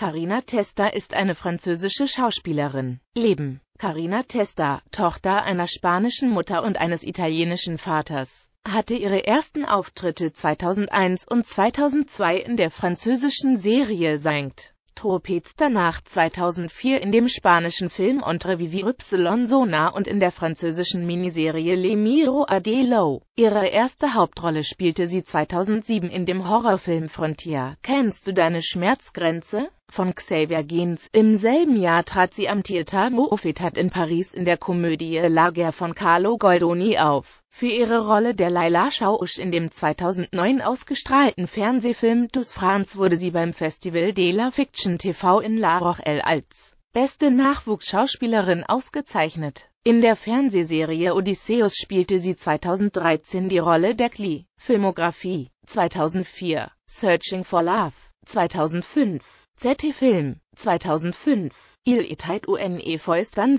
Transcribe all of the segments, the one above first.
Carina Testa ist eine französische Schauspielerin. Leben Carina Testa, Tochter einer spanischen Mutter und eines italienischen Vaters, hatte ihre ersten Auftritte 2001 und 2002 in der französischen Serie Sankt Tropez danach 2004 in dem spanischen Film Entre Vivi Y Sona und in der französischen Miniserie Le Miro a de Low. Ihre erste Hauptrolle spielte sie 2007 in dem Horrorfilm Frontier. Kennst du deine Schmerzgrenze? von Xavier Gens. Im selben Jahr trat sie am Theater Moffetat in Paris in der Komödie Lager von Carlo Goldoni auf für ihre Rolle der Laila Schausch in dem 2009 ausgestrahlten Fernsehfilm Dus France wurde sie beim Festival de la Fiction TV in La Rochelle als beste Nachwuchsschauspielerin ausgezeichnet. In der Fernsehserie Odysseus spielte sie 2013 die Rolle der Klee. Filmografie 2004 Searching for Love 2005 ZT Film 2005 Il était une fois dans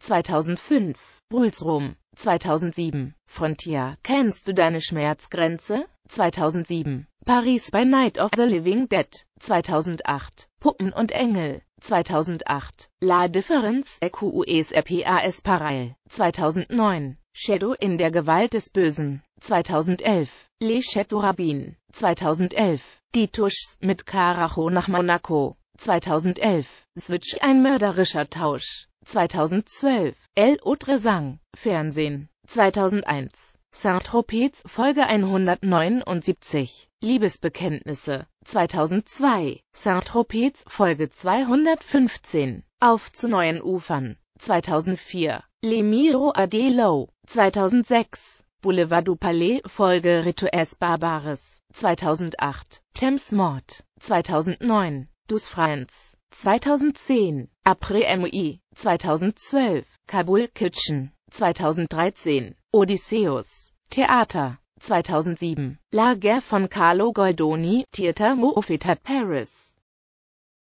2005 Rules Room 2007. Frontier. Kennst du deine Schmerzgrenze? 2007. Paris by Night of the Living Dead. 2008. Puppen und Engel. 2008. La Difference EQUESRPAS Pareil. 2009. Shadow in der Gewalt des Bösen. 2011. Les Chateaux Rabin. 2011. Die Tuschs mit Karacho nach Monaco. 2011. Switch ein mörderischer Tausch. 2012, El Autre Sang, Fernsehen, 2001, Saint-Tropez, Folge 179, Liebesbekenntnisse, 2002, Saint-Tropez, Folge 215, Auf zu neuen Ufern, 2004, Le Miro à 2006, Boulevard du Palais, Folge Rituels Barbares, 2008, Thames Mord, 2009, Dus France, 2010, Après MI, 2012, Kabul Kitchen, 2013, Odysseus, Theater, 2007, Lager von Carlo Goldoni, Theater Moffat Paris,